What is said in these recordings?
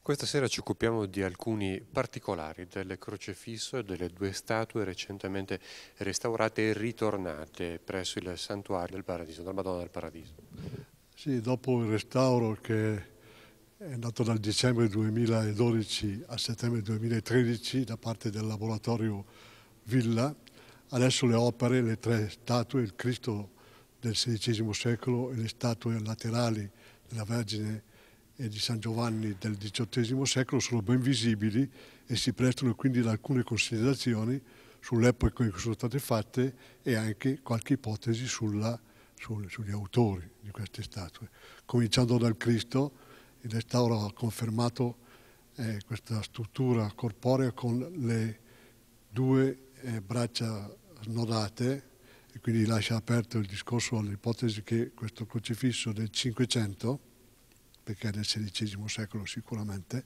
Questa sera ci occupiamo di alcuni particolari del crocefisso e delle due statue recentemente restaurate e ritornate presso il santuario del Paradiso, della Madonna del Paradiso. Sì, dopo il restauro che è andato dal dicembre 2012 a settembre 2013 da parte del laboratorio Villa, adesso le opere, le tre statue, il Cristo del XVI secolo e le statue laterali della Vergine e di San Giovanni del XVIII secolo sono ben visibili e si prestano quindi ad alcune considerazioni sull'epoca in cui sono state fatte e anche qualche ipotesi sulla, su, sugli autori di queste statue. Cominciando dal Cristo, il restauro ha confermato eh, questa struttura corporea con le due eh, braccia snodate e quindi lascia aperto il discorso all'ipotesi che questo crocifisso del 500, perché è del XVI secolo sicuramente,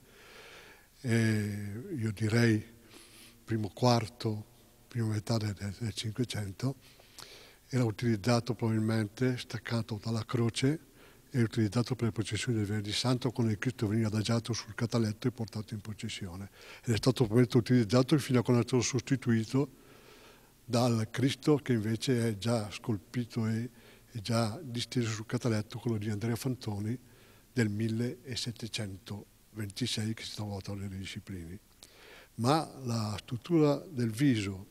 io direi primo quarto, prima metà del, Cinquecento, era utilizzato probabilmente, staccato dalla croce, e utilizzato per le processioni del Venerdì Santo quando il Cristo veniva adagiato sul cataletto e portato in processione. Ed è stato probabilmente utilizzato fino a quando è stato sostituito dal Cristo che invece è già scolpito e già disteso sul cataletto, quello di Andrea Fantoni del 1726 che si trova a Torre dei Disciplini. Ma la struttura del viso,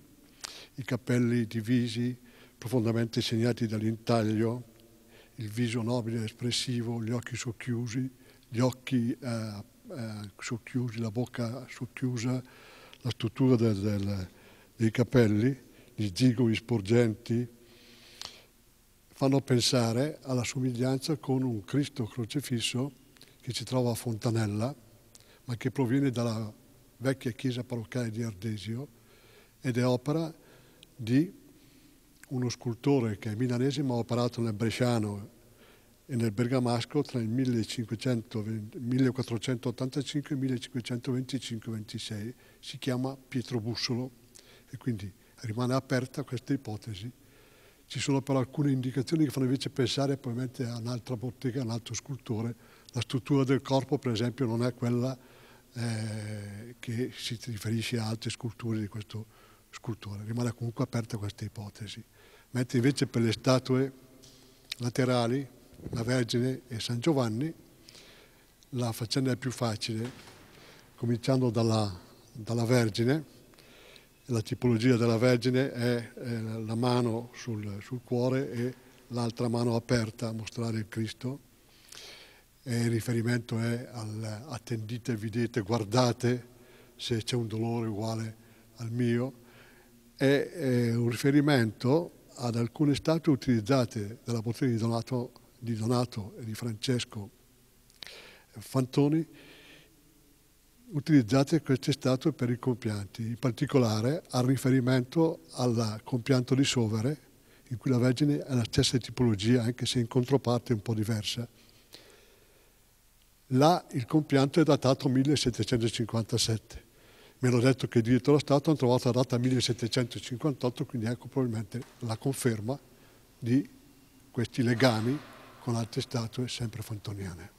i capelli divisi, profondamente segnati dall'intaglio, il viso nobile e espressivo, gli occhi socchiusi, gli occhi eh, eh, socchiusi, la bocca socchiusa, la struttura del, del, dei capelli, gli zigomi sporgenti, fanno pensare alla somiglianza con un Cristo crocifisso che si trova a Fontanella, ma che proviene dalla vecchia chiesa parrocchiale di Ardesio ed è opera di uno scultore che è milanese ma ha operato nel Bresciano e nel Bergamasco tra il 1485 e il 1525-26, si chiama Pietro Bussolo e quindi rimane aperta questa ipotesi. Ci sono però alcune indicazioni che fanno invece pensare probabilmente a un'altra bottega, a un altro scultore. La struttura del corpo, per esempio, non è quella eh, che si riferisce a altre sculture di questo scultore. Rimane comunque aperta questa ipotesi. Mentre invece per le statue laterali, la Vergine e San Giovanni, la faccenda è più facile, cominciando dalla, dalla Vergine la tipologia della Vergine è la mano sul, sul cuore e l'altra mano aperta a mostrare il Cristo. E il riferimento è al attendite, vedete, guardate se c'è un dolore uguale al mio. È, è un riferimento ad alcune statue utilizzate dalla bottega di Donato, di Donato e di Francesco Fantoni utilizzate queste statue per i compianti, in particolare al riferimento al compianto di Sovere, in cui la Vergine è la stessa tipologia, anche se in controparte un po' diversa. Là il compianto è datato 1757. Mi hanno detto che dietro lo Stato hanno trovato la data 1758, quindi ecco probabilmente la conferma di questi legami con altre statue sempre fantoniane.